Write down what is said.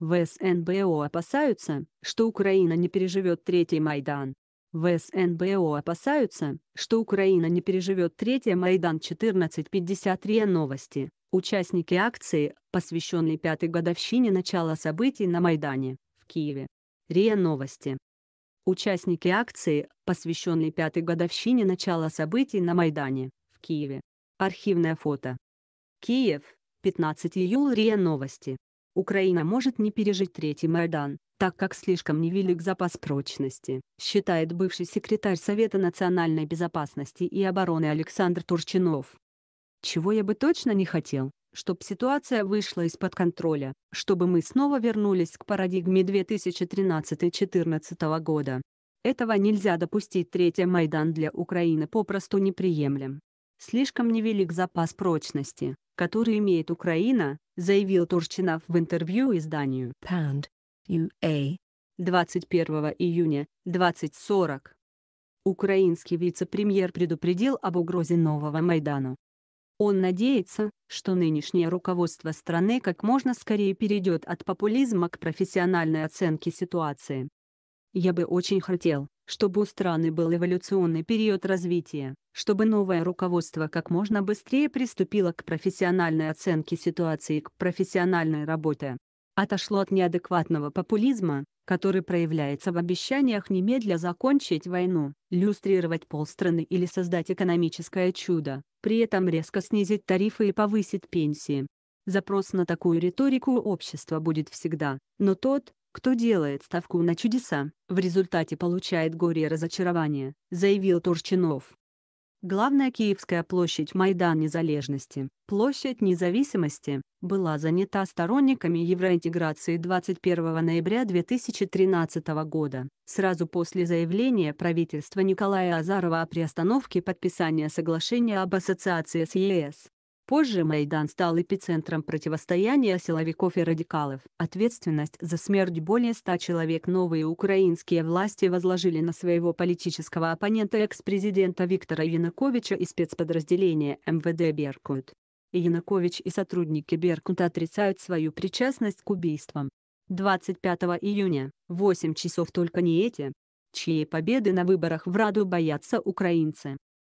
В СНБО опасаются, что Украина не переживет третий Майдан. В СНБО опасаются, что Украина не переживет третий Майдан 1453 новости. Участники акции, посвященной пятой годовщине начала событий на Майдане, в Киеве. РИА Новости. Участники акции, посвященной пятой годовщине начала событий на Майдане, в Киеве. Архивное фото. Киев, 15 июля РИА Новости. Украина может не пережить третий Майдан, так как слишком невелик запас прочности, считает бывший секретарь Совета национальной безопасности и обороны Александр Турчинов. Чего я бы точно не хотел, чтобы ситуация вышла из-под контроля, чтобы мы снова вернулись к парадигме 2013-2014 года. Этого нельзя допустить. Третий Майдан для Украины попросту неприемлем. Слишком невелик запас прочности, который имеет Украина, заявил Турчинов в интервью изданию Pound UA 21 июня 2040. Украинский вице-премьер предупредил об угрозе нового Майдана. Он надеется, что нынешнее руководство страны как можно скорее перейдет от популизма к профессиональной оценке ситуации. Я бы очень хотел, чтобы у страны был эволюционный период развития, чтобы новое руководство как можно быстрее приступило к профессиональной оценке ситуации и к профессиональной работе. Отошло от неадекватного популизма, который проявляется в обещаниях немедля закончить войну, люстрировать полстраны или создать экономическое чудо, при этом резко снизить тарифы и повысить пенсии. Запрос на такую риторику общества будет всегда, но тот, кто делает ставку на чудеса, в результате получает горе и разочарование», — заявил Турчинов. Главная Киевская площадь Майдан Незалежности, площадь Независимости, была занята сторонниками евроинтеграции 21 ноября 2013 года, сразу после заявления правительства Николая Азарова о приостановке подписания соглашения об ассоциации с ЕС. Позже Майдан стал эпицентром противостояния силовиков и радикалов. Ответственность за смерть более ста человек новые украинские власти возложили на своего политического оппонента экс-президента Виктора Януковича и спецподразделения МВД «Беркут». Янукович и сотрудники «Беркута» отрицают свою причастность к убийствам. 25 июня, 8 часов только не эти, чьи победы на выборах в Раду боятся украинцы.